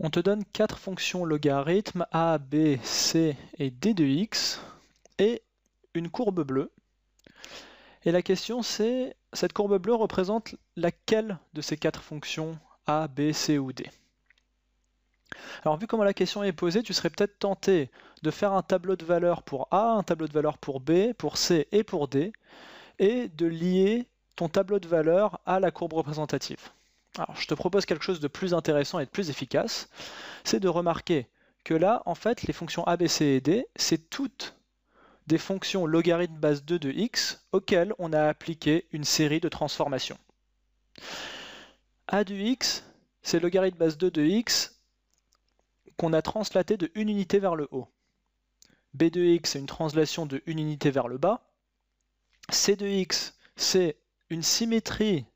On te donne quatre fonctions logarithmes a, b, c et d de x et une courbe bleue. Et la question c'est, cette courbe bleue représente laquelle de ces quatre fonctions a, b, c ou d alors vu comment la question est posée, tu serais peut-être tenté de faire un tableau de valeurs pour A, un tableau de valeurs pour B, pour C et pour D, et de lier ton tableau de valeurs à la courbe représentative. Alors je te propose quelque chose de plus intéressant et de plus efficace, c'est de remarquer que là, en fait, les fonctions a, b, c et d, c'est toutes des fonctions logarithme base 2 de x auxquelles on a appliqué une série de transformations. a du x, c'est logarithme base 2 de x qu'on a translaté de une unité vers le haut. b de x, c'est une translation de une unité vers le bas. c de x, c'est une symétrie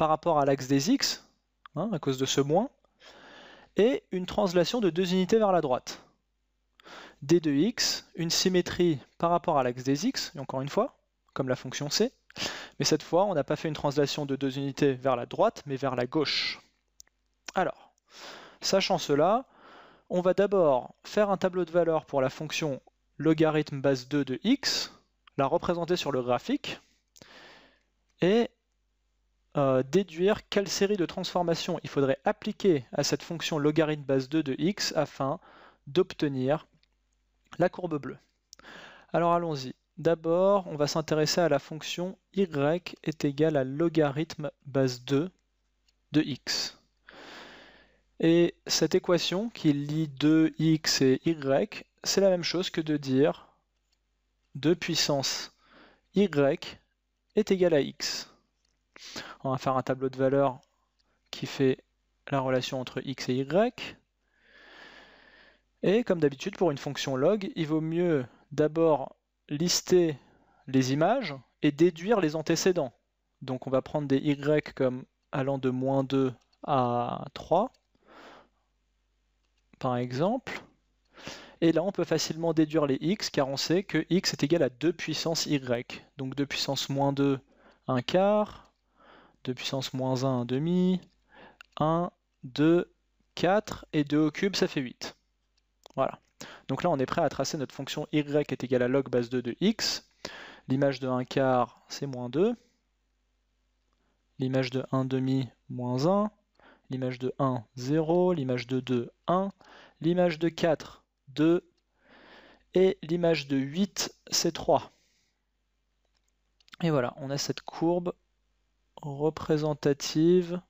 par rapport à l'axe des x, hein, à cause de ce moins, et une translation de deux unités vers la droite. d de x, une symétrie par rapport à l'axe des x, et encore une fois, comme la fonction c, mais cette fois, on n'a pas fait une translation de deux unités vers la droite, mais vers la gauche. Alors, sachant cela, on va d'abord faire un tableau de valeurs pour la fonction logarithme base 2 de x, la représenter sur le graphique, euh, déduire quelle série de transformations il faudrait appliquer à cette fonction logarithme base 2 de x afin d'obtenir la courbe bleue. Alors allons-y. D'abord, on va s'intéresser à la fonction y est égale à logarithme base 2 de x. Et cette équation qui lie 2x et y, c'est la même chose que de dire 2 puissance y est égal à x. On va faire un tableau de valeurs qui fait la relation entre x et y. Et comme d'habitude pour une fonction log, il vaut mieux d'abord lister les images et déduire les antécédents. Donc on va prendre des y comme allant de moins 2 à 3, par exemple. Et là, on peut facilement déduire les x, car on sait que x est égal à 2 puissance y. Donc 2 puissance moins 2, 1 quart, 2 puissance moins 1, demi, 1, 2, 4, et 2 au cube, ça fait 8. Voilà. Donc là, on est prêt à tracer notre fonction y est égale à log base 2 de x. L'image de 1 quart, c'est moins 2. L'image de 1 demi, moins 1. L'image de 1, 0. L'image de 2, 1. L'image de 4, 2. Et l'image de 8, c'est 3. Et voilà, on a cette courbe représentative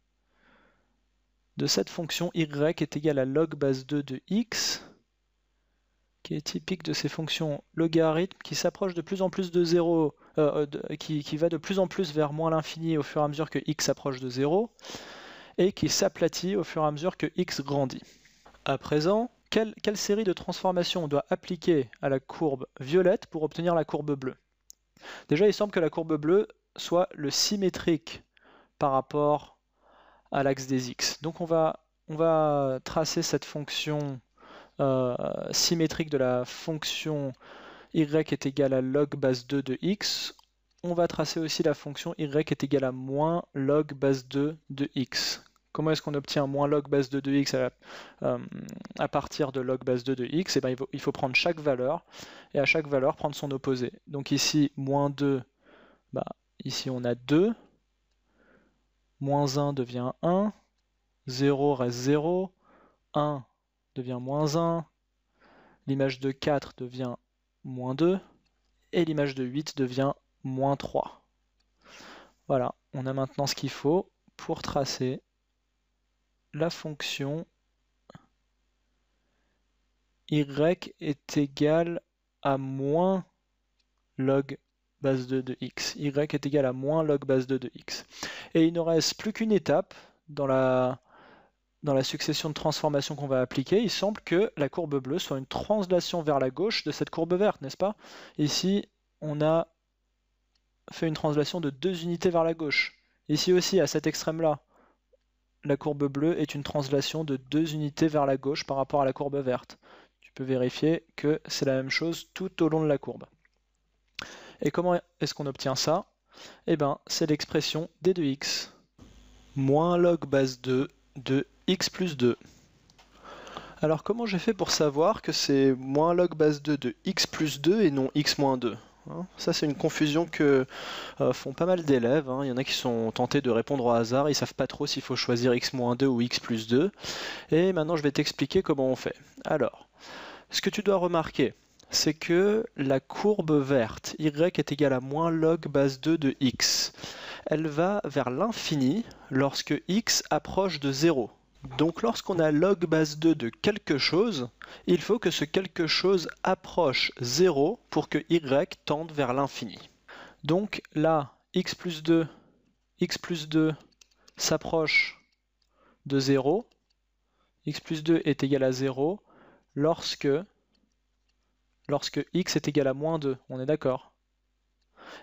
de cette fonction y est égale à log base 2 de x, qui est typique de ces fonctions logarithmes qui s'approchent de plus en plus de 0, euh, euh, qui, va de plus en plus vers moins l'infini au fur et à mesure que x approche de 0, et qui s'aplatit au fur et à mesure que x grandit. À présent, quelle série de transformations on doit appliquer à la courbe violette pour obtenir la courbe bleue Déjà, il semble que la courbe bleue soit le symétrique par rapport à l'axe des x. Donc on va, on va tracer cette fonction euh, symétrique de la fonction y est égale à log base 2 de x. On va tracer aussi la fonction y est égale à moins log base 2 de x. Comment est-ce qu'on obtient moins log base 2 de x euh, à, partir de log base 2 de x et eh bien, il, faut, il faut prendre chaque valeur et à chaque valeur prendre son opposé. Donc ici, moins 2, bah, Ici, on a 2. Moins 1 devient 1. 0 reste 0. 1 devient moins 1. L'image de 4 devient moins 2. Et l'image de 8 devient moins 3. Voilà, on a maintenant ce qu'il faut pour tracer la fonction y est égal à moins log base 2 de x. y est égal à moins log base 2 de x. Et il ne reste plus qu'une étape dans la, dans la succession de transformations qu'on va appliquer. Il semble que la courbe bleue soit une translation vers la gauche de cette courbe verte, n'est-ce pas Ici, on a fait une translation de deux unités vers la gauche. Ici aussi, à cet extrême-là, la courbe bleue est une translation de deux unités vers la gauche par rapport à la courbe verte. Tu peux vérifier que c'est la même chose tout au long de la courbe. Et comment est-ce qu'on obtient ça Eh bien, c'est l'expression d 2 x moins log base 2 de x plus 2. Alors comment j'ai fait pour savoir que c'est moins log base 2 de x plus 2 et non x moins 2 hein ça, c'est une confusion que euh, font pas mal d'élèves. Hein. Il y en a qui sont tentés de répondre au hasard, ils savent pas trop s'il faut choisir x-2 moins ou x plus 2. Et maintenant, je vais t'expliquer comment on fait. Alors, ce que tu dois remarquer, c'est que la courbe verte, y est égale à moins log base 2 de x, elle va vers l'infini lorsque x approche de 0. Donc lorsqu'on a log base 2 de quelque chose, il faut que ce quelque chose approche 0 pour que y tende vers l'infini. Donc là, x plus 2, x plus 2 s'approche de 0, x plus 2 est égal à 0 lorsque lorsque x est égal à moins 2, on est d'accord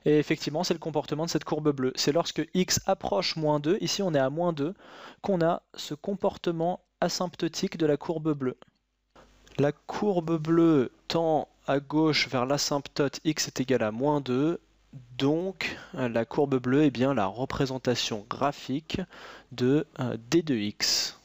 et effectivement, c'est le comportement de cette courbe bleue. C'est lorsque x approche moins 2, ici on est à moins 2, qu'on a ce comportement asymptotique de la courbe bleue. La courbe bleue tend à gauche vers l'asymptote x est égal à moins 2, donc euh, la courbe bleue est bien la représentation graphique de euh, d de x.